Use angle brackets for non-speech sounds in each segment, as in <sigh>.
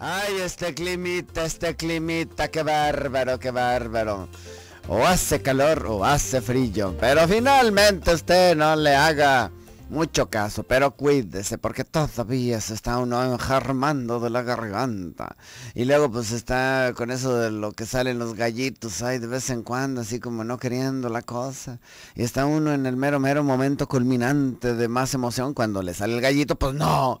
Ay, este climita, este climita, qué bárbaro, qué bárbaro. O hace calor o hace frío. Pero finalmente usted no le haga mucho caso, pero cuídese porque todavía se está uno enjarmando de la garganta. Y luego pues está con eso de lo que salen los gallitos ahí de vez en cuando, así como no queriendo la cosa. Y está uno en el mero mero momento culminante de más emoción cuando le sale el gallito, pues no.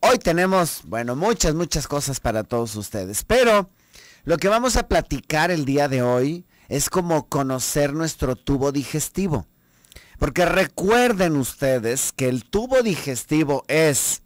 Hoy tenemos, bueno, muchas, muchas cosas para todos ustedes, pero lo que vamos a platicar el día de hoy es como conocer nuestro tubo digestivo. Porque recuerden ustedes que el tubo digestivo es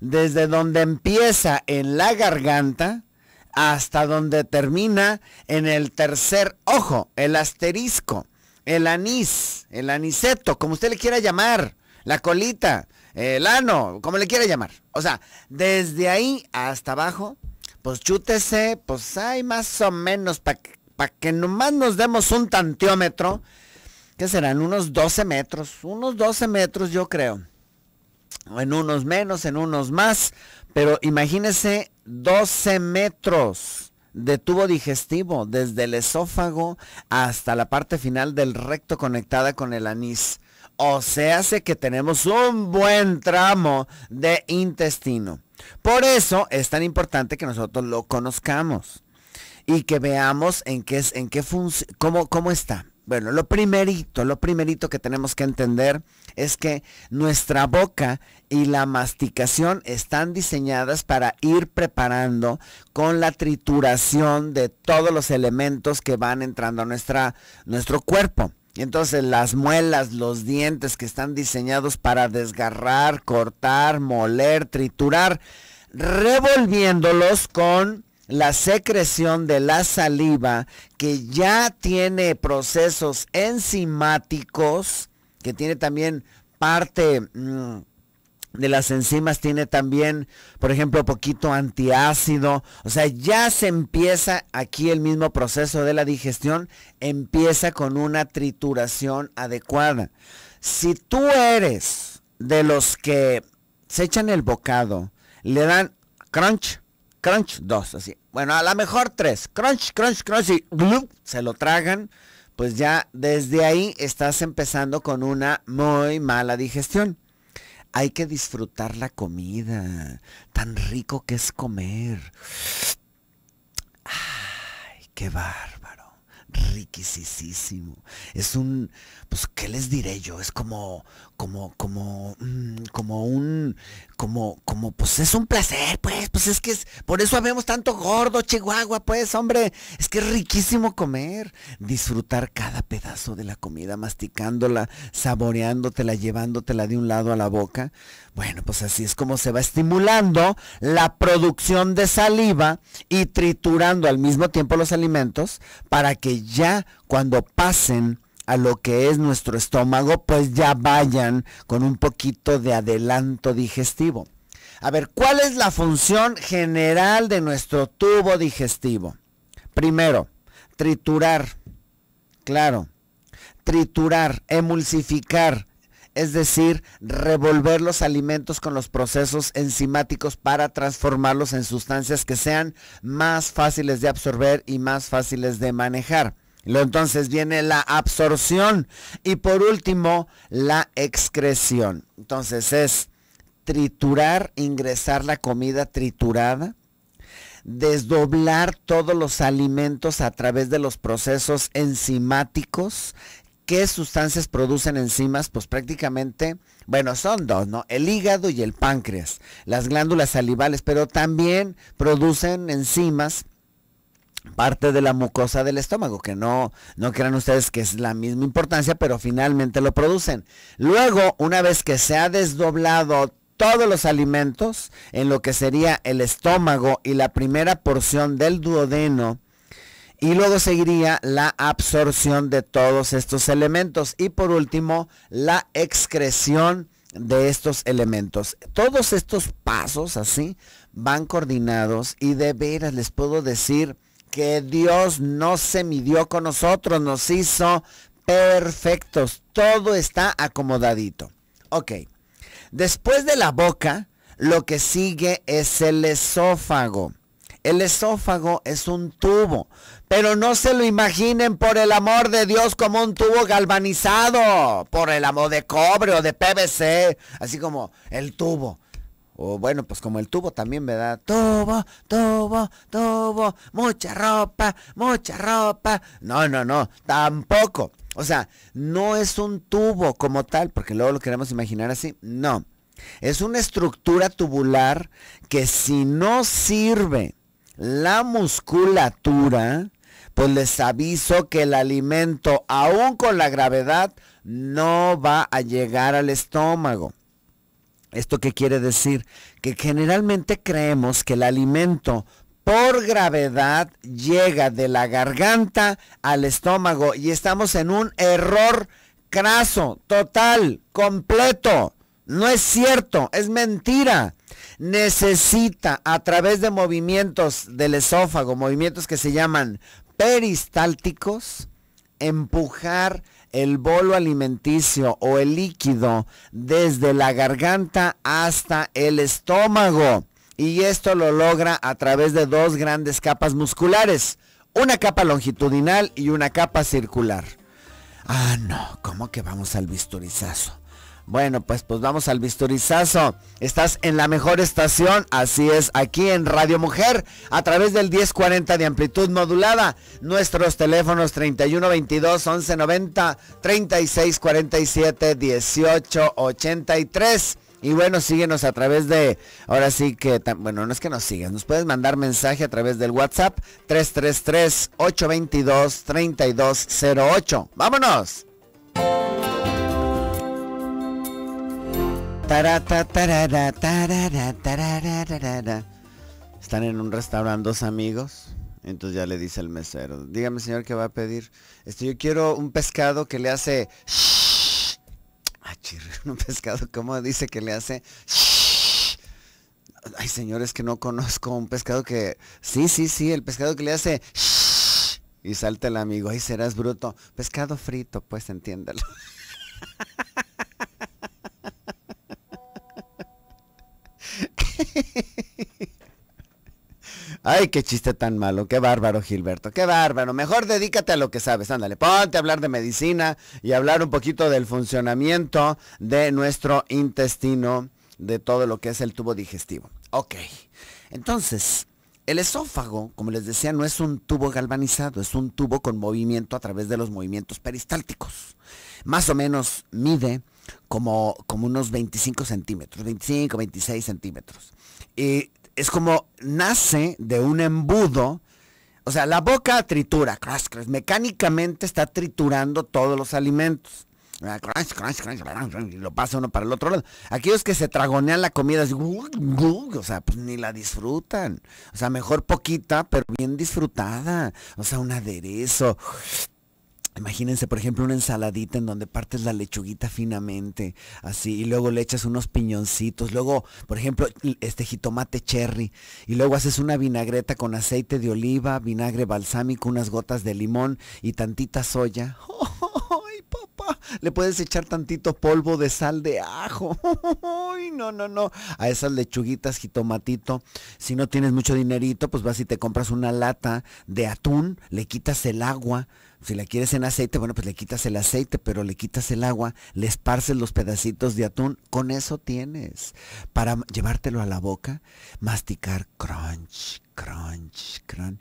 desde donde empieza en la garganta hasta donde termina en el tercer ojo, el asterisco, el anís, el aniseto, como usted le quiera llamar, la colita, el eh, ano, como le quiera llamar. O sea, desde ahí hasta abajo, pues chútese, pues hay más o menos para que nomás nos demos un tantiómetro que serán unos 12 metros, unos 12 metros yo creo. O En unos menos, en unos más, pero imagínese 12 metros de tubo digestivo, desde el esófago hasta la parte final del recto conectada con el anís. O sea, hace que tenemos un buen tramo de intestino. Por eso es tan importante que nosotros lo conozcamos y que veamos en qué es, en qué cómo, cómo está. Bueno, lo primerito, lo primerito que tenemos que entender es que nuestra boca y la masticación están diseñadas para ir preparando con la trituración de todos los elementos que van entrando a nuestro cuerpo. Y Entonces las muelas, los dientes que están diseñados para desgarrar, cortar, moler, triturar, revolviéndolos con la secreción de la saliva que ya tiene procesos enzimáticos, que tiene también parte... Mm, de las enzimas tiene también, por ejemplo, poquito antiácido. O sea, ya se empieza aquí el mismo proceso de la digestión, empieza con una trituración adecuada. Si tú eres de los que se echan el bocado, le dan crunch, crunch, dos, así. Bueno, a lo mejor tres, crunch, crunch, crunch y se lo tragan. Pues ya desde ahí estás empezando con una muy mala digestión. Hay que disfrutar la comida. Tan rico que es comer. Ay, qué bárbaro. Riquisísimo. Es un, pues, ¿qué les diré yo? Es como, como, como, mm, como un, como, como, pues es un placer, pues, pues es que por eso habemos tanto gordo, Chihuahua, pues, hombre, es que es riquísimo comer, disfrutar cada pedazo de la comida, masticándola, saboreándotela, llevándotela de un lado a la boca. Bueno, pues así es como se va estimulando la producción de saliva y triturando al mismo tiempo los alimentos para que ya cuando pasen a lo que es nuestro estómago, pues ya vayan con un poquito de adelanto digestivo. A ver, ¿cuál es la función general de nuestro tubo digestivo? Primero, triturar, claro, triturar, emulsificar, es decir, revolver los alimentos con los procesos enzimáticos para transformarlos en sustancias que sean más fáciles de absorber y más fáciles de manejar. Entonces viene la absorción y por último la excreción. Entonces es triturar, ingresar la comida triturada, desdoblar todos los alimentos a través de los procesos enzimáticos. ¿Qué sustancias producen enzimas? Pues prácticamente, bueno, son dos, ¿no? El hígado y el páncreas, las glándulas salivales, pero también producen enzimas parte de la mucosa del estómago, que no, no crean ustedes que es la misma importancia, pero finalmente lo producen. Luego, una vez que se ha desdoblado todos los alimentos en lo que sería el estómago y la primera porción del duodeno, y luego seguiría la absorción de todos estos elementos. Y por último, la excreción de estos elementos. Todos estos pasos así van coordinados y de veras les puedo decir que Dios no se midió con nosotros, nos hizo perfectos. Todo está acomodadito. Ok. Después de la boca, lo que sigue es el esófago. El esófago es un tubo, pero no se lo imaginen por el amor de Dios como un tubo galvanizado, por el amor de cobre o de PVC, así como el tubo. O bueno, pues como el tubo también, ¿verdad? Tubo, tubo, tubo, mucha ropa, mucha ropa. No, no, no, tampoco. O sea, no es un tubo como tal, porque luego lo queremos imaginar así. No, es una estructura tubular que si no sirve la musculatura, pues les aviso que el alimento, aún con la gravedad, no va a llegar al estómago. ¿Esto qué quiere decir? Que generalmente creemos que el alimento por gravedad llega de la garganta al estómago y estamos en un error craso, total, completo. No es cierto, es mentira. Necesita a través de movimientos del esófago, movimientos que se llaman peristálticos, empujar el bolo alimenticio o el líquido desde la garganta hasta el estómago. Y esto lo logra a través de dos grandes capas musculares, una capa longitudinal y una capa circular. Ah, no, ¿cómo que vamos al bisturizazo? Bueno, pues, pues vamos al bisturizazo. Estás en la mejor estación, así es, aquí en Radio Mujer, a través del 1040 de amplitud modulada. Nuestros teléfonos 3122 1190 3647 1883. Y bueno, síguenos a través de, ahora sí que, bueno, no es que nos sigas, nos puedes mandar mensaje a través del WhatsApp 333-822-3208. ¡Vámonos! Están en un restaurante dos amigos. Entonces ya le dice el mesero, dígame señor que va a pedir. Este, yo quiero un pescado que le hace... Ah, <laughs> un pescado, ¿cómo dice que le hace? Ay, señores que no conozco un pescado que... Sí, sí, sí, el pescado que le hace... Y salta el amigo, ay, serás bruto. Pescado frito, pues entiéndalo. <laughs> <laughs> Ay, qué chiste tan malo, qué bárbaro Gilberto, qué bárbaro. Mejor dedícate a lo que sabes, ándale, ponte a hablar de medicina y hablar un poquito del funcionamiento de nuestro intestino, de todo lo que es el tubo digestivo. Ok, entonces, el esófago, como les decía, no es un tubo galvanizado, es un tubo con movimiento a través de los movimientos peristálticos. Más o menos mide como, como unos 25 centímetros, 25, 26 centímetros. Y es como nace de un embudo. O sea, la boca tritura, crash, crash, mecánicamente está triturando todos los alimentos. Ah, y lo pasa uno para el otro lado. Aquellos que se tragonean la comida, o sea, pues ni la disfrutan. O sea, mejor poquita, pero bien disfrutada. O sea, un aderezo. Imagínense, por ejemplo, una ensaladita en donde partes la lechuguita finamente, así, y luego le echas unos piñoncitos, luego, por ejemplo, este jitomate cherry, y luego haces una vinagreta con aceite de oliva, vinagre balsámico, unas gotas de limón y tantita soya. <laughs> <laughs> le puedes echar tantito polvo de sal de ajo. Uy, <laughs> no, no, no. A esas lechuguitas, jitomatito. Si no tienes mucho dinerito, pues vas y te compras una lata de atún, le quitas el agua. Si la quieres en aceite, bueno, pues le quitas el aceite, pero le quitas el agua, le esparces los pedacitos de atún. Con eso tienes para llevártelo a la boca, masticar crunch, crunch, crunch.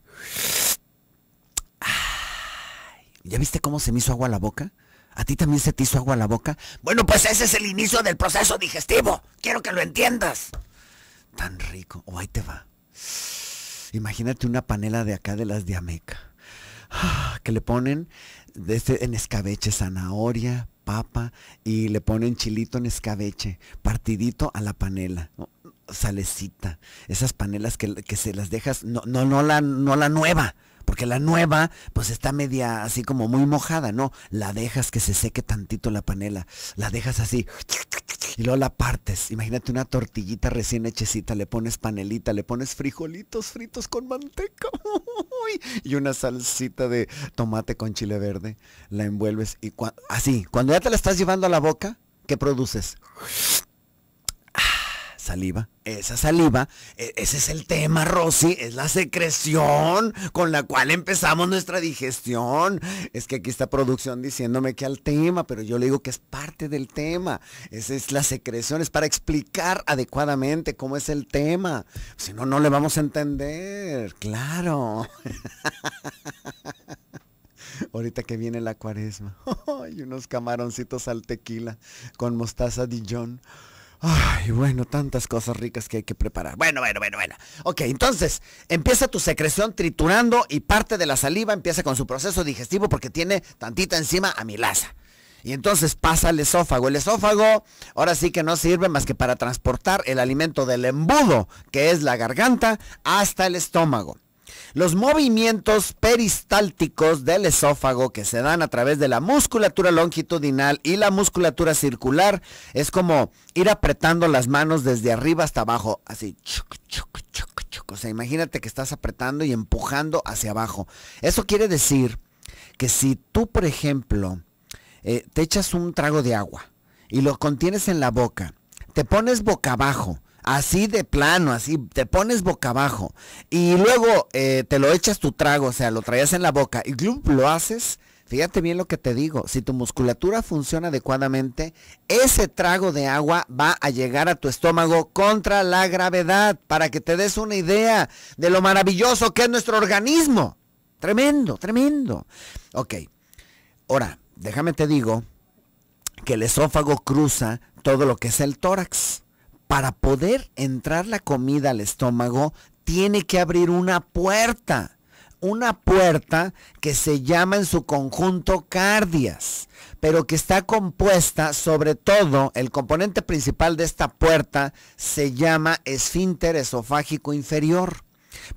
¿Ya viste cómo se me hizo agua a la boca? ¿A ti también se te hizo agua la boca? Bueno, pues ese es el inicio del proceso digestivo. Quiero que lo entiendas. Tan rico. Oh, ahí te va. Imagínate una panela de acá de las de Ameca. Ah, que le ponen este, en escabeche zanahoria, papa y le ponen chilito en escabeche, partidito a la panela. Oh, salecita. Esas panelas que, se las dejas, no, no, la, no la nueva porque la nueva pues está media así como muy mojada, ¿no? La dejas que se seque tantito la panela, la dejas así y luego la partes. Imagínate una tortillita recién hechecita, le pones panelita, le pones frijolitos fritos con manteca <laughs> y una salsita de tomate con chile verde, la envuelves y así, cuando ya te la estás llevando a la boca, ¿qué produces? saliva. Esa saliva, e, ese es el tema, Rosy, es la secreción con la cual empezamos nuestra digestión. Es que aquí está producción diciéndome que al tema, pero yo le digo que es parte del tema. Esa es la secreción, es para explicar adecuadamente cómo es el tema. Si no, no le vamos a entender, claro. <laughs> Ahorita que viene la cuaresma, <laughs> y unos camaroncitos al tequila con mostaza Dijon. Ay, bueno, tantas cosas ricas que hay que preparar. Bueno, bueno, bueno, bueno. Ok, entonces, empieza tu secreción triturando y parte de la saliva empieza con su proceso digestivo porque tiene tantita enzima amilasa. Y entonces pasa al esófago. El esófago ahora sí que no sirve más que para transportar el alimento del embudo, que es la garganta, hasta el estómago. Los movimientos peristálticos del esófago que se dan a través de la musculatura longitudinal y la musculatura circular es como ir apretando las manos desde arriba hasta abajo, así. Chuc, chuc, chuc, o sea, imagínate que estás apretando y empujando hacia abajo. Eso quiere decir que si tú, por ejemplo, eh, te echas un trago de agua y lo contienes en la boca, te pones boca abajo Así de plano, así te pones boca abajo. Y luego eh, te lo echas tu trago, o sea, lo traías en la boca y lo haces. Fíjate bien lo que te digo, si tu musculatura funciona adecuadamente, ese trago de agua va a llegar a tu estómago contra la gravedad, para que te des una idea de lo maravilloso que es nuestro organismo. Tremendo, tremendo. Ok, ahora, déjame te digo que el esófago cruza todo lo que es el tórax para poder entrar la comida al estómago, tiene que abrir una puerta. Una puerta que se llama en su conjunto cardias, pero que está compuesta sobre todo, el componente principal de esta puerta se llama esfínter esofágico inferior.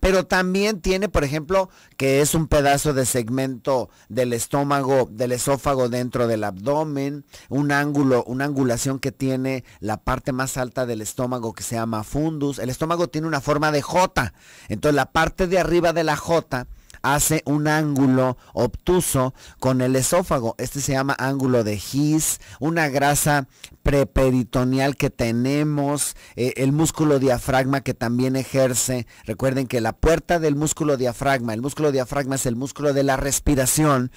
Pero también tiene, por ejemplo, que es un pedazo de segmento del estómago, del esófago dentro del abdomen, un ángulo, una angulación que tiene la parte más alta del estómago que se llama fundus. El estómago tiene una forma de J. Entonces la parte de arriba de la J hace un ángulo obtuso con el esófago. Este se llama ángulo de His, una grasa preperitoneal que tenemos, eh, el músculo diafragma que también ejerce. Recuerden que la puerta del músculo diafragma, el músculo diafragma es el músculo de la respiración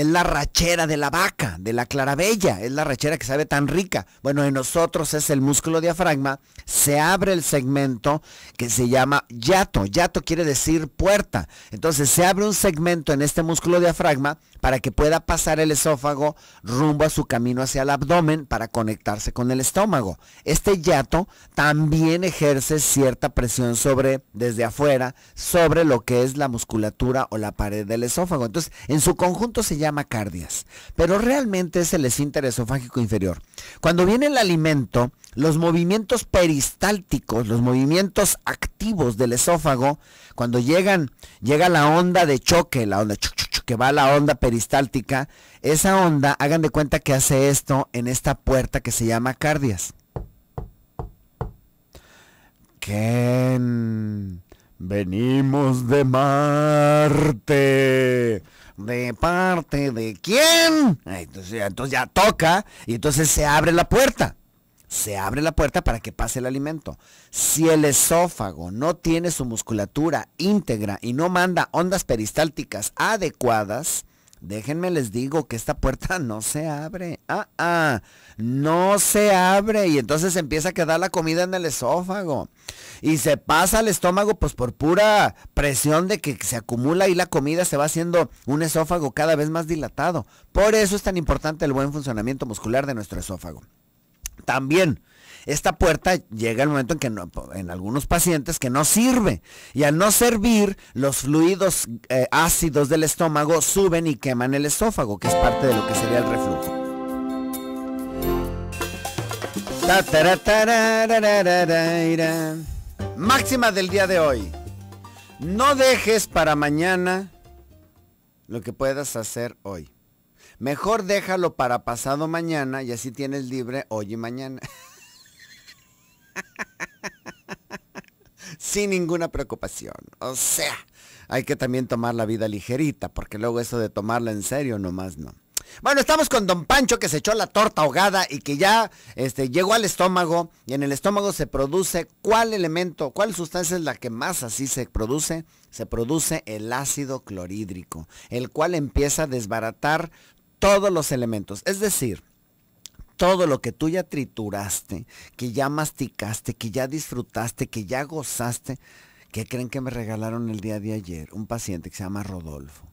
es la rachera de la vaca, de la clarabella, es la rachera que sabe tan rica. Bueno, en nosotros es el músculo diafragma, se abre el segmento que se llama yato. Yato quiere decir puerta. Entonces se abre un segmento en este músculo diafragma para que pueda pasar el esófago rumbo a su camino hacia el abdomen para conectarse con el estómago. Este yato también ejerce cierta presión sobre, desde afuera, sobre lo que es la musculatura o la pared del esófago. Entonces, en su conjunto se llama cardias, pero realmente es el esfínter esofágico inferior. Cuando viene el alimento, los movimientos peristálticos, los movimientos activos del esófago, cuando llegan, llega la onda de choque, la onda que va a la onda peristáltica, esa onda, hagan de cuenta que hace esto en esta puerta que se llama cardias. Venimos de Marte. ¿De parte de quién? Entonces, ya toca y entonces se abre la puerta. Se abre la puerta para que pase el alimento. Si el esófago no tiene su musculatura íntegra y no manda ondas peristálticas adecuadas, Déjenme les digo que esta puerta <laughs> no se abre. Ah, ah, no se abre. Y entonces empieza a quedar la comida en el esófago. Y se pasa al estómago, pues por pura presión de que se acumula y la comida se va haciendo un esófago cada vez más dilatado. Por eso es tan importante el buen funcionamiento muscular de nuestro esófago. También esta puerta llega el momento en que en algunos pacientes que no sirve. Y al no servir, los fluidos eh, ácidos del estómago suben y queman el esófago, que es parte de lo que sería el reflujo. Máxima del día de hoy. No dejes para mañana lo que puedas hacer hoy. Mejor déjalo para pasado mañana y así tienes libre hoy y mañana. <laughs> Sin ninguna preocupación. O sea, hay que también tomar la vida ligerita, porque luego eso de tomarla en serio nomás no. Bueno, estamos con Don Pancho que se echó la torta ahogada y que ya este, llegó al estómago y en el estómago se produce cuál elemento, cuál sustancia es la que más así se produce. Se produce el ácido clorhídrico, el cual empieza a desbaratar todos los elementos. Es decir, todo lo que tú ya trituraste, que ya masticaste, que ya disfrutaste, que ya gozaste, que creen que me regalaron el día de ayer? Un paciente que se llama Rodolfo.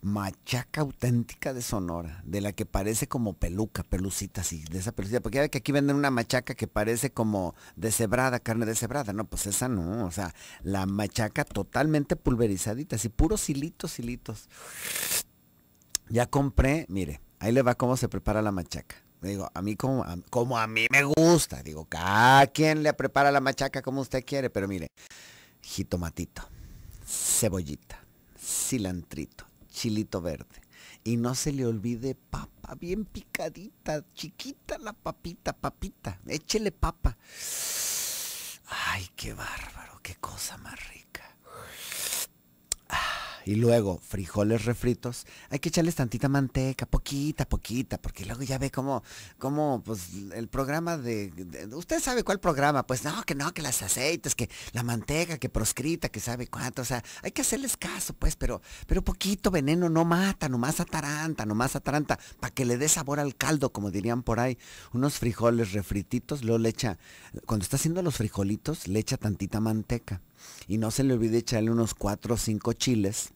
Machaca auténtica de Sonora, de la que parece como peluca, pelucita así, de esa pelucita, porque ya ve que aquí venden una machaca que parece como deshebrada, carne deshebrada, no, pues esa no, o sea, la machaca totalmente pulverizadita, así puros hilitos, hilitos. Ya compré, mire, Ahí le va cómo se prepara la machaca. Digo, a mí como a, a mí me gusta. Digo, cada quien le prepara la machaca como usted quiere. Pero mire, jitomatito, cebollita, cilantrito, chilito verde. Y no se le olvide papa, bien picadita, chiquita la papita, papita. Échele papa. Ay, qué bárbaro, qué cosa más rica. Y luego, frijoles refritos, hay que echarles tantita manteca, poquita, poquita, porque luego ya ve cómo, cómo, pues, el programa de, Usted sabe cuál programa, pues no, que no, que las aceites, que la manteca, que proscrita, que sabe cuánto, o sea, hay que hacerles caso, pues, pero, pero poquito veneno no mata, nomás ataranta, nomás ataranta, para que le dé sabor al caldo, como dirían por ahí, unos frijoles refrititos, luego le echa, cuando está haciendo los frijolitos, le echa tantita manteca y no se le olvide echarle unos 4 o 5 chiles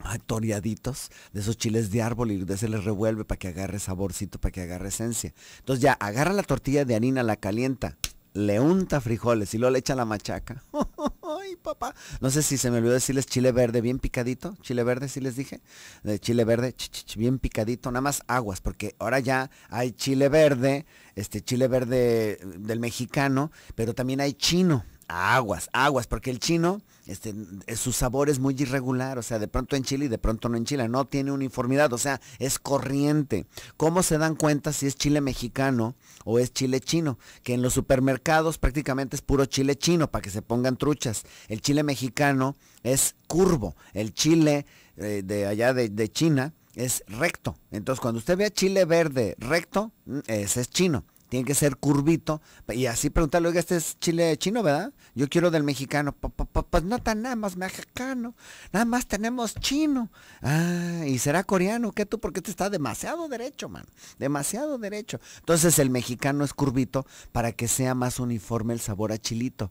ah, toreaditos de esos chiles de árbol y de se les revuelve para que agarre saborcito, para que agarre esencia. Entonces ya agarra la tortilla de harina, la calienta, le unta frijoles y luego le echa la machaca. <laughs> Ay, papá. No sé si se me olvidó decirles chile verde bien picadito. Chile verde, sí les dije. De chile verde, chichich, bien picadito. Nada más aguas, porque ahora ya hay chile verde, este chile verde del mexicano, pero también hay chino aguas, aguas, porque el chino, este, eh, su sabor es muy irregular, o sea, de pronto en Chile y de pronto no en Chile, no tiene uniformidad, o sea, es corriente. ¿Cómo se dan cuenta si es chile mexicano o es chile chino? Que en los supermercados prácticamente es puro chile chino para que se pongan truchas. El chile mexicano es curvo, el chile eh, de allá de, de China es recto. Entonces, cuando usted vea chile verde recto, mm, ese es chino. Tiene que ser curvito. Y así preguntarle, oiga, este es chile chino, ¿verdad? Yo quiero del mexicano. Pues, pues, pues, pues no tan nada más mexicano. Nada más tenemos chino. Ah, y será coreano. ¿Qué tú? Porque te este está demasiado derecho, man. Demasiado derecho. Entonces el mexicano es curvito para que sea más uniforme el sabor a chilito.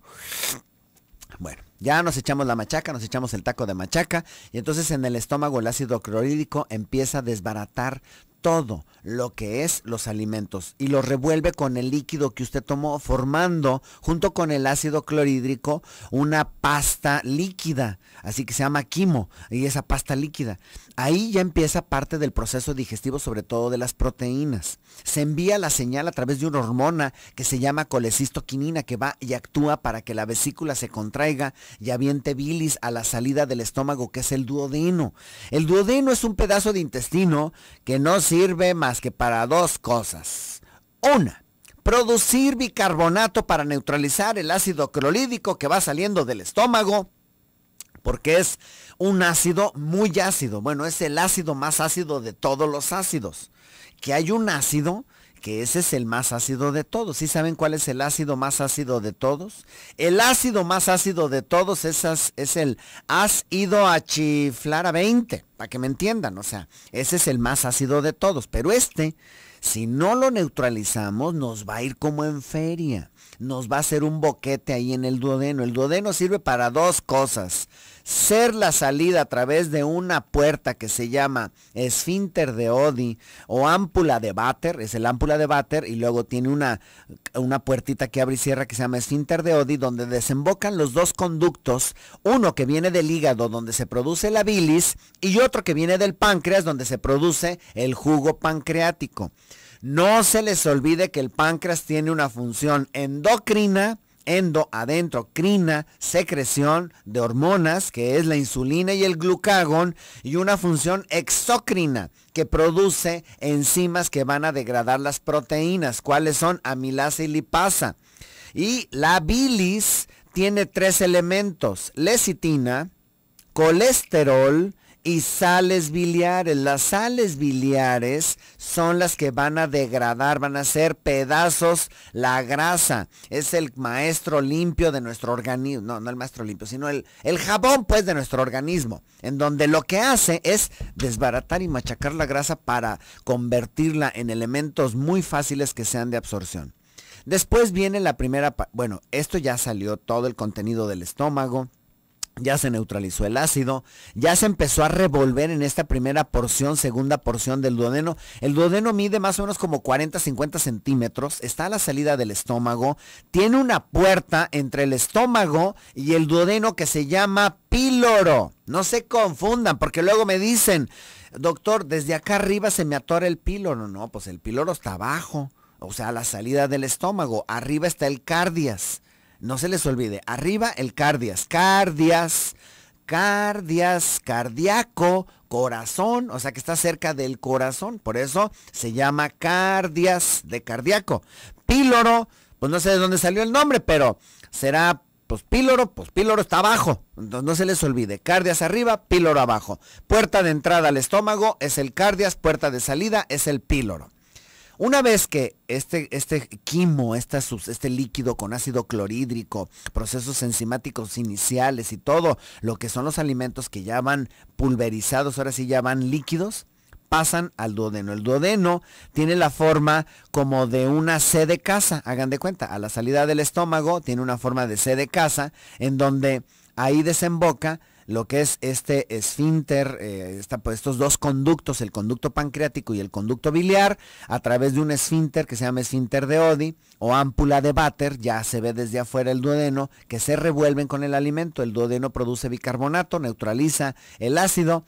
Bueno, ya nos echamos la machaca, nos echamos el taco de machaca y entonces en el estómago el ácido clorhídrico empieza a desbaratar todo lo que es los alimentos y lo revuelve con el líquido que usted tomó, formando junto con el ácido clorhídrico una pasta líquida, así que se llama quimo, y esa pasta líquida. Ahí ya empieza parte del proceso digestivo, sobre todo de las proteínas. Se envía la señal a través de una hormona que se llama colecistoquinina, que va y actúa para que la vesícula se contraiga y aviente bilis a la salida del estómago, que es el duodeno. El duodeno es un pedazo de intestino que no sirve más que para dos cosas. Una, producir bicarbonato para neutralizar el ácido clorhídrico que va saliendo del estómago, porque es un ácido muy ácido. Bueno, es el ácido más ácido de todos los ácidos. Que hay un ácido que ese es el más ácido de todos. ¿Sí saben cuál es el ácido más ácido de todos? El ácido más ácido de todos esas, es el ácido ido a a 20, para que me entiendan. O sea, ese es el más ácido de todos. Pero este, si no lo neutralizamos, nos va a ir como en feria. Nos va a hacer un boquete ahí en el duodeno. El duodeno sirve para dos cosas ser la salida a través de una puerta que se llama esfínter de Odi o ámpula de váter, es el ámpula de váter y luego tiene una, una puertita que abre y cierra que se llama esfínter de Odi donde desembocan los dos conductos, uno que viene del hígado donde se produce la bilis y otro que viene del páncreas donde se produce el jugo pancreático. No se les olvide que el páncreas tiene una función endocrina endo, adentro, crina, secreción de hormonas, que es la insulina y el glucagón, y una función exócrina, que produce enzimas que van a degradar las proteínas, cuáles son amilasa y lipasa. Y la bilis tiene tres elementos, lecitina, colesterol y sales biliares. Las sales biliares son las que van a degradar, van a hacer pedazos la grasa. Es el maestro limpio de nuestro organismo. No, no el maestro limpio, sino el, el jabón pues de nuestro organismo. En donde lo que hace es desbaratar y machacar la grasa para convertirla en elementos muy fáciles que sean de absorción. Después viene la primera, bueno, esto ya salió todo el contenido del estómago, ya se neutralizó el ácido, ya se empezó a revolver en esta primera porción, segunda porción del duodeno. El duodeno mide más o menos como 40, 50 centímetros, está a la salida del estómago, tiene una puerta entre el estómago y el duodeno que se llama píloro. No se confundan, porque luego me dicen, doctor, desde acá arriba se me atora el píloro. No, pues el píloro está abajo, o sea, a la salida del estómago. Arriba está el cardias. No se les olvide. Arriba el cardias. Cardias. Cardias. cardíaco, Corazón. O sea que está cerca del corazón. Por eso se llama cardias de cardíaco. Píloro. Pues no sé de dónde salió el nombre, pero será pues píloro, pues píloro está abajo. Entonces no se les olvide. Cardias arriba, píloro abajo. Puerta de entrada al estómago es el cardias, puerta de salida es el píloro. Una vez que este, este quimo, este líquido con ácido clorhídrico, procesos enzimáticos iniciales y todo lo que son los alimentos que ya van pulverizados, ahora sí ya van líquidos, pasan al duodeno. El duodeno tiene la forma como de una C de casa, hagan de cuenta, a la salida del estómago tiene una forma de C de casa, en donde ahí desemboca lo que es este esfínter, eh, está pues, estos dos conductos, el conducto pancreático y el conducto biliar, a través de un esfínter que se llama esfínter de Odi o ámpula de váter, ya se ve desde afuera el duodeno, que se revuelven con el alimento. El duodeno produce bicarbonato, neutraliza el ácido.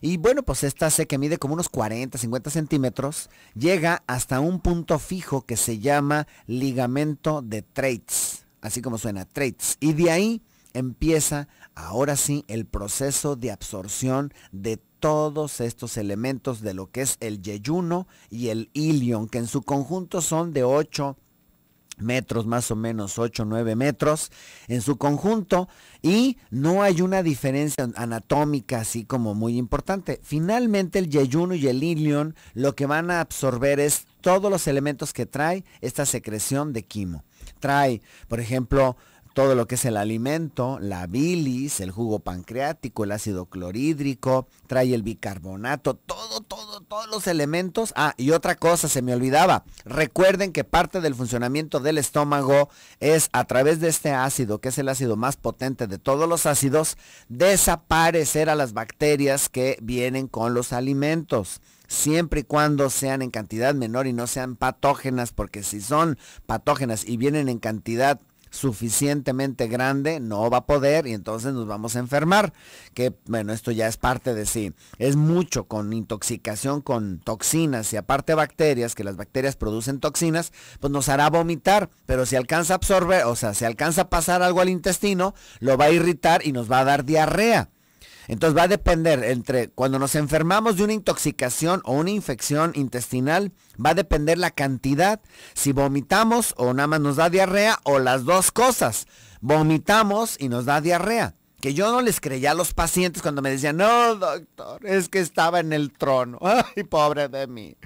Y bueno, pues esta se que mide como unos 40, 50 centímetros, llega hasta un punto fijo que se llama ligamento de traits... así como suena, traits... Y de ahí empieza ahora sí el proceso de absorción de todos estos elementos de lo que es el yeyuno y el ilion, que en su conjunto son de 8 metros, más o menos 8, 9 metros en su conjunto y no hay una diferencia anatómica así como muy importante. Finalmente el yeyuno y el ilion lo que van a absorber es todos los elementos que trae esta secreción de quimo. Trae, por ejemplo, todo lo que es el alimento, la bilis, el jugo pancreático, el ácido clorhídrico, trae el bicarbonato, todo, todo, todos los elementos. Ah, y otra cosa, se me olvidaba. Recuerden que parte del funcionamiento del estómago es a través de este ácido, que es el ácido más potente de todos los ácidos, desaparecer a las bacterias que vienen con los alimentos siempre y cuando sean en cantidad menor y no sean patógenas, porque si son patógenas y vienen en cantidad suficientemente grande, no va a poder y entonces nos vamos a enfermar. Que bueno, esto ya es parte de sí. Es mucho con intoxicación con toxinas y aparte bacterias, que las bacterias producen toxinas, pues nos hará vomitar, pero si alcanza a absorber, o sea, si alcanza a pasar algo al intestino, lo va a irritar y nos va a dar diarrea. Entonces va a depender entre cuando nos enfermamos de una intoxicación o una infección intestinal, va a depender la cantidad, si vomitamos o nada más nos da diarrea o las dos cosas. Vomitamos y nos da diarrea que yo no les creía a los pacientes cuando me decían, no, doctor, es que estaba en el trono. <laughs> Ay, pobre de mí.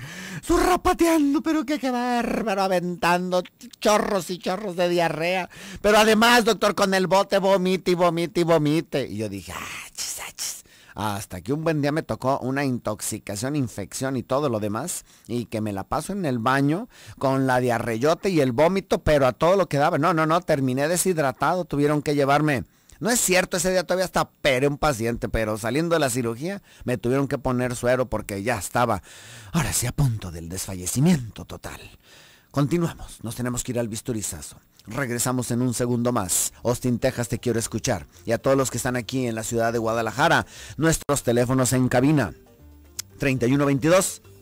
Surrapateando, pero qué, qué bárbaro, aventando chorros y chorros de diarrea. Pero además, doctor, con el bote vomite y vomite y vomite. Y yo dije, Hasta que un buen día me tocó una intoxicación, infección y todo lo demás. Y que me la paso en el baño con la diarreyote y el vómito, pero a todo lo que daba. No, no, no, terminé deshidratado. Tuvieron que llevarme no es cierto, ese día todavía está pere un paciente, pero saliendo de la cirugía me tuvieron que poner suero porque ya estaba, ahora sí, a punto del desfallecimiento total. Continuamos, nos tenemos que ir al bisturizazo. Regresamos en un segundo más. Austin, Texas, te quiero escuchar. Y a todos los que están aquí en la ciudad de Guadalajara, nuestros teléfonos en cabina. 3122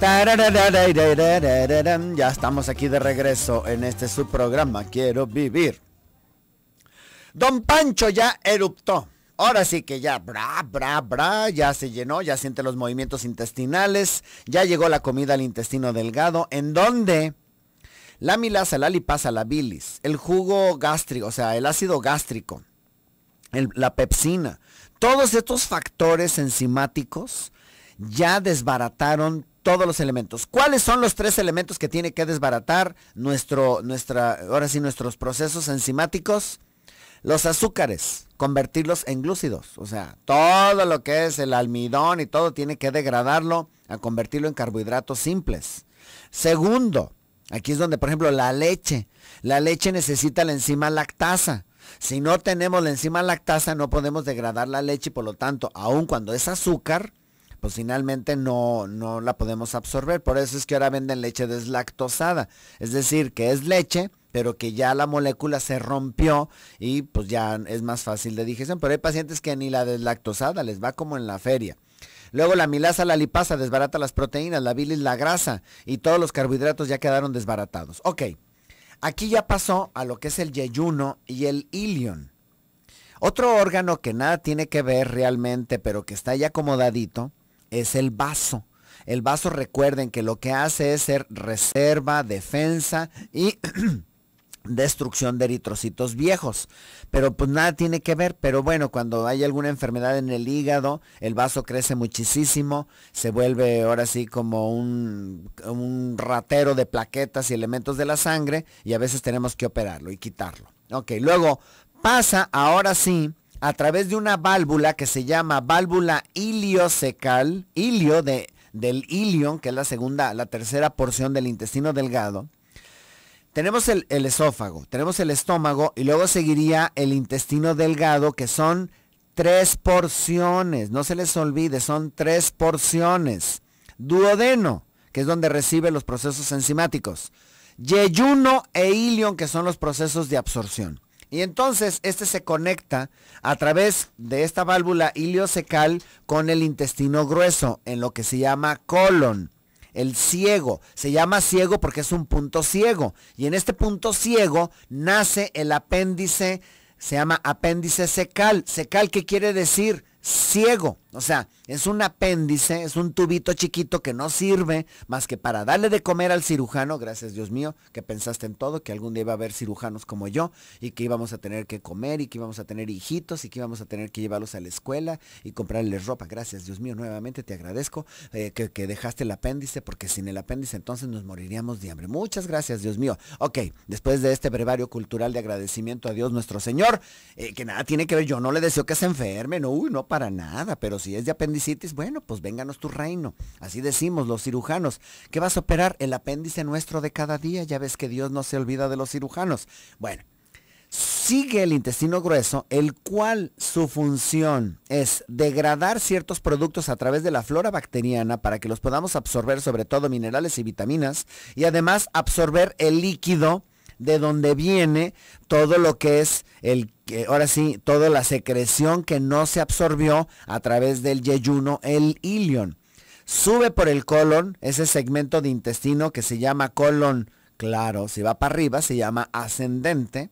Ya estamos aquí de regreso en este subprograma Quiero Vivir. Don Pancho ya eruptó. Ahora sí que ya, bra, bra, bra, ya se llenó, ya siente los movimientos intestinales, ya llegó la comida al intestino delgado, en donde la milasa, la lipasa, la bilis, el jugo gástrico, o sea, el ácido gástrico, la pepsina, todos estos factores enzimáticos ya desbarataron todos los elementos. ¿Cuáles son los tres elementos que tiene que desbaratar nuestro, nuestra, ahora sí, nuestros procesos enzimáticos? Los azúcares, convertirlos en glúcidos. O sea, todo lo que es el almidón y todo tiene que degradarlo a convertirlo en carbohidratos simples. Segundo, aquí es donde, por ejemplo, la leche. La leche necesita la enzima lactasa. Si no tenemos la enzima lactasa, no podemos degradar la leche y por lo tanto, aun cuando es azúcar, pues finalmente no, no la podemos absorber. Por eso es que ahora venden leche deslactosada. Es decir, que es leche, pero que ya la molécula se rompió y pues ya es más fácil de digestión. Pero hay pacientes que ni la deslactosada les va como en la feria. Luego la milasa, la lipasa desbarata las proteínas, la bilis, la grasa y todos los carbohidratos ya quedaron desbaratados. Ok, aquí ya pasó a lo que es el yeyuno y el ilion. Otro órgano que nada tiene que ver realmente, pero que está ya acomodadito, es el vaso. El vaso recuerden que lo que hace es ser reserva, defensa y <clears throat> destrucción de eritrocitos viejos. Pero pues nada tiene que ver, pero bueno, cuando hay alguna enfermedad en el hígado, el vaso crece muchísimo, se vuelve ahora sí como un, un ratero de plaquetas y elementos de la sangre y a veces tenemos que operarlo y quitarlo. Ok, luego pasa ahora sí a través de una válvula que se llama válvula iliocecal, ilio del ilion, que es la segunda, la tercera porción del intestino delgado. Tenemos el, el esófago, tenemos el estómago y luego seguiría el intestino delgado, que son tres porciones. No se les olvide, son tres porciones. Duodeno, que es donde recibe los procesos enzimáticos. Yeyuno e ilion, que son los procesos de absorción. Y entonces este se conecta a través de esta válvula iliocecal con el intestino grueso, en lo que se llama colon. El ciego. Se llama ciego porque es un punto ciego. Y en este punto ciego nace el apéndice, se llama apéndice secal. Secal, ¿qué quiere decir? ciego. O sea, es un apéndice, es un tubito chiquito que no sirve más que para darle de comer al cirujano. Gracias Dios mío que pensaste en todo, que algún día iba a haber cirujanos como yo y que íbamos a tener que comer y que íbamos a tener hijitos y que íbamos a tener que llevarlos a la escuela y comprarles ropa. Gracias Dios mío, nuevamente te agradezco eh, que, dejaste el apéndice porque sin el apéndice entonces nos moriríamos de hambre. Muchas gracias Dios mío. Ok, después de este brevario cultural de agradecimiento a Dios nuestro Señor, eh, que nada tiene que ver, yo no le deseo que se enferme, no, uy, no para nada, pero si es de apendicitis, bueno, pues vénganos tu reino. Así decimos los cirujanos. que vas a operar? El apéndice nuestro de cada día. Ya ves que Dios no se olvida de los cirujanos. Bueno, sigue el intestino grueso, el cual su función es degradar ciertos productos a través de la flora bacteriana para que los podamos absorber, sobre todo minerales y vitaminas, y además absorber el líquido de donde viene todo lo que es el eh, ahora sí, toda la secreción que no se absorbió a través del yeyuno, el ilion. Sube por el colon, ese segmento de intestino que se llama colon, claro, si va para arriba, se llama ascendente.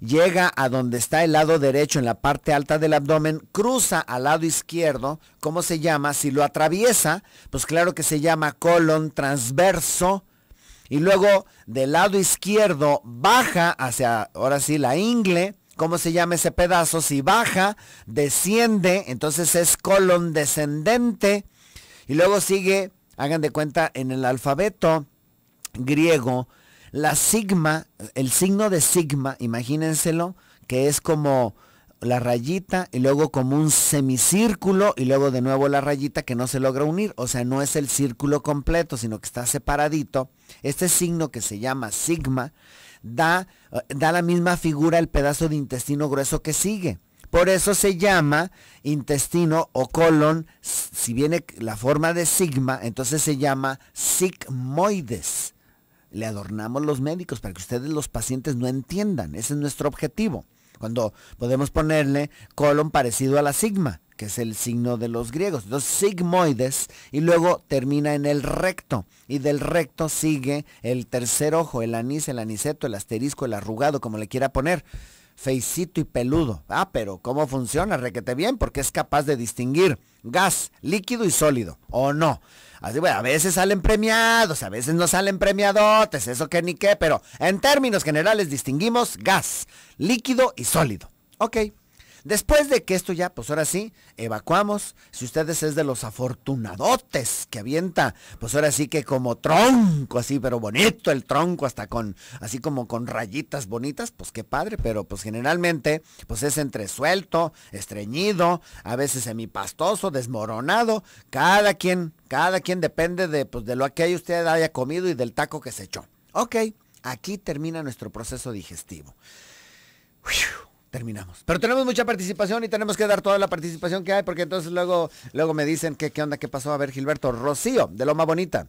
Llega a donde está el lado derecho en la parte alta del abdomen, cruza al lado izquierdo, ¿cómo se llama? Si lo atraviesa, pues claro que se llama colon transverso, y luego del lado izquierdo baja hacia, ahora sí, la ingle, ¿cómo se llama ese pedazo? Si baja, desciende, entonces es colon descendente y luego sigue, hagan de cuenta, en el alfabeto griego, la sigma, el signo de sigma, imagínenselo, que es como la rayita y luego como un semicírculo y luego de nuevo la rayita que no se logra unir. O sea, no es el círculo completo, sino que está separadito. Este signo que se llama sigma da, eh, da la misma figura el pedazo de intestino grueso que sigue. Por eso se llama intestino o colon, si viene la forma de sigma, entonces se llama sigmoides. Le adornamos los médicos para que ustedes los pacientes no entiendan. Ese es nuestro objetivo cuando podemos ponerle colon parecido a la sigma, que es el signo de los griegos, los sigmoides, y luego termina en el recto, y del recto sigue el tercer ojo, el anís, el aniceto, el asterisco, el arrugado, como le quiera poner feicito y peludo. Ah, pero ¿cómo funciona? Requete bien, porque es capaz de distinguir gas, líquido y sólido, ¿o no? Así, bueno, a veces salen premiados, a veces no salen premiadotes, eso que ni qué, pero en términos generales distinguimos gas, líquido y sólido. Ok. Después de que esto ya, pues ahora sí, evacuamos. Si ustedes es de los afortunadotes que avienta, pues ahora sí que como tronco, así, pero bonito el tronco, hasta con, así como con rayitas bonitas, pues qué padre, pero pues generalmente, pues es entre suelto, estreñido, a veces semipastoso, desmoronado. Cada quien, cada quien depende de, pues, de lo que usted haya comido y del taco que se echó. Ok, aquí termina nuestro proceso digestivo terminamos. Pero tenemos mucha participación y tenemos que dar toda la participación que hay porque entonces luego, luego me dicen que, qué onda, qué pasó. A ver, Gilberto, Rocío, de Loma Bonita.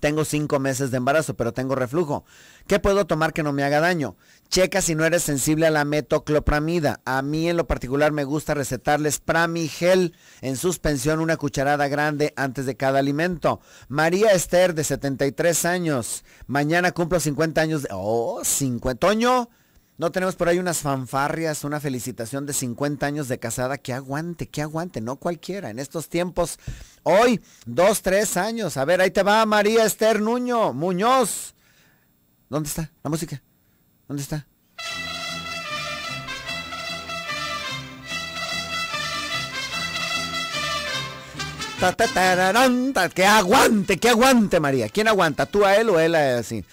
Tengo cinco meses de embarazo, pero tengo reflujo. ¿Qué puedo tomar que no me haga daño? Checa si no eres sensible a la metoclopramida. A mí en lo particular me gusta recetarles Pramigel en suspensión una cucharada grande antes de cada alimento. María Esther, de 73 años. Mañana cumplo 50 años de... ¡Oh, 50! No tenemos por ahí unas fanfarrias, una felicitación de 50 años de casada. Que aguante, que aguante, no cualquiera. En estos tiempos, hoy, dos, tres años. A ver, ahí te va María Esther Nuño, Muñoz. ¿Dónde está la música? ¿Dónde está? Ta, que aguante, que aguante, María. ¿Quién aguanta? ¿Tú a él o él a él así?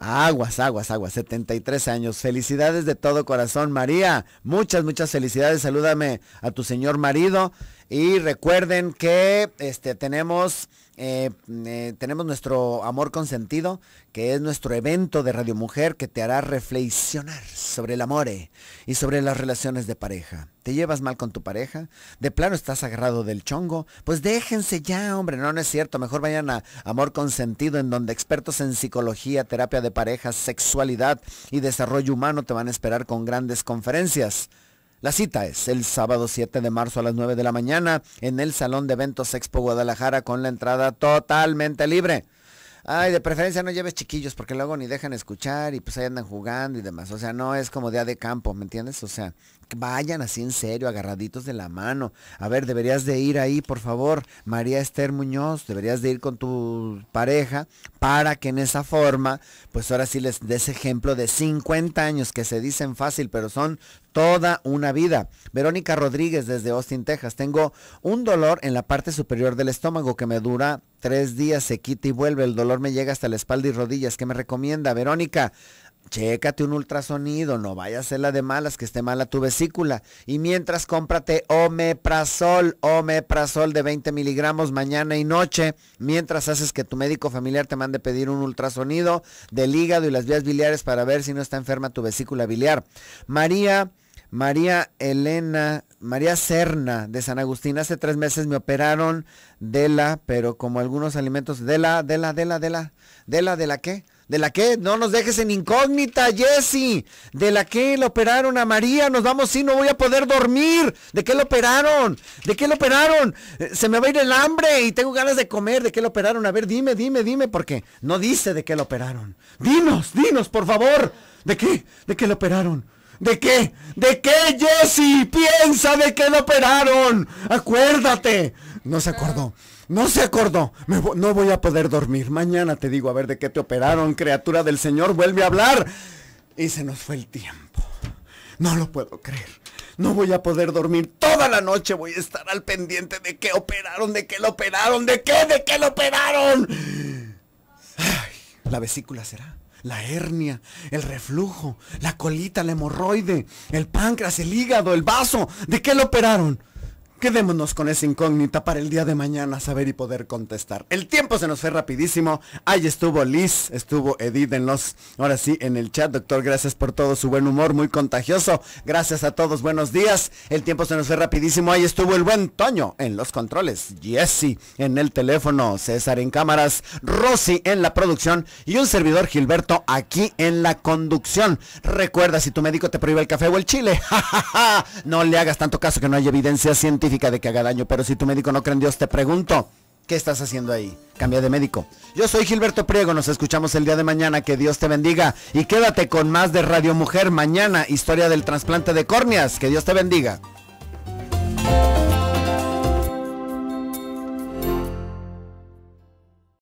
Aguas, aguas, aguas, 73 años. Felicidades de todo corazón, María. Muchas, muchas felicidades. Salúdame a tu señor marido y recuerden que este, tenemos, eh, eh, tenemos nuestro Amor Consentido, que es nuestro evento de Radio Mujer que te hará reflexionar sobre el amor eh, y sobre las relaciones de pareja. ¿Te llevas mal con tu pareja? ¿De plano estás agarrado del chongo? Pues déjense ya, hombre, no, no es cierto. Mejor vayan a Amor Consentido, en donde expertos en psicología, terapia de parejas, sexualidad y desarrollo humano te van a esperar con grandes conferencias. La cita es el sábado 7 de marzo a las 9 de la mañana en el Salón de Eventos Expo Guadalajara con la entrada totalmente libre. Ay, de preferencia no lleves chiquillos porque luego ni dejan escuchar y pues ahí andan jugando y demás. O sea, no es como día de campo, ¿me entiendes? O sea, vayan así en serio, agarraditos de la mano. A ver, deberías de ir ahí, por favor, María Esther Muñoz, deberías de ir con tu pareja para que en esa forma, pues ahora sí les des ejemplo de 50 años que se dicen fácil, pero son toda una vida. Verónica Rodríguez desde Austin, Texas. Tengo un dolor en la parte superior del estómago que me dura tres días, se quita y vuelve. El dolor me llega hasta la espalda y rodillas. ¿Qué me recomienda? Verónica, Chécate un ultrasonido, no vaya a ser la de malas, que esté mala tu vesícula. Y mientras cómprate omeprazol, omeprazol de 20 miligramos mañana y noche, mientras haces que tu médico familiar te mande pedir un ultrasonido del hígado y las vías biliares para ver si no está enferma tu vesícula biliar. María María Elena, María Serna de San Agustín. Hace tres meses me operaron de la, pero como algunos alimentos, de la, de la, de la, de la, de la, de la qué? ¿De la qué? No nos dejes en incógnita, Jesse. ¿De la qué le operaron a María? Nos vamos, sí, no voy a poder dormir. ¿De qué le operaron? ¿De qué le operaron? Eh, se me va a ir el hambre y tengo ganas de comer. ¿De qué le operaron? A ver, dime, dime, dime, porque no dice de qué le operaron. Dinos, dinos, por favor. ¿De qué? ¿De qué le operaron? ¿De qué? ¿De qué, Jesse? Piensa de qué lo operaron. Acuérdate. No se acordó. No se acordó. no voy a poder dormir. Mañana te digo a ver de qué te operaron, criatura del Señor. Vuelve a hablar. Y se nos fue el tiempo. No lo puedo creer. No voy a poder dormir. Toda la noche voy a estar al pendiente de qué operaron, de qué lo operaron, de qué, de qué lo operaron. ¿La vesícula será? la hernia, el reflujo, la colita, la hemorroide, el páncreas, el hígado, el vaso. ¿De qué lo operaron? Quedémonos con esa incógnita para el día de mañana saber y poder contestar. El tiempo se nos fue rapidísimo. Ahí estuvo Liz, estuvo Edith en los, ahora sí, en el chat, doctor. Gracias por todo su buen humor, muy contagioso. Gracias a todos, buenos días. El tiempo se nos fue rapidísimo. Ahí estuvo el buen Toño en los controles. Jesse en el teléfono. César en cámaras. Rosy en la producción. Y un servidor Gilberto aquí en la conducción. Recuerda, si tu médico te prohíbe el café o el chile, <laughs> no le hagas tanto caso que no hay evidencia científica de que haga daño, pero si tu médico no cree en Dios, te pregunto, ¿qué estás haciendo ahí? Cambia de médico. Yo soy Gilberto Priego, nos escuchamos el día de mañana, que Dios te bendiga y quédate con más de Radio Mujer mañana, historia del trasplante de córneas, que Dios te bendiga.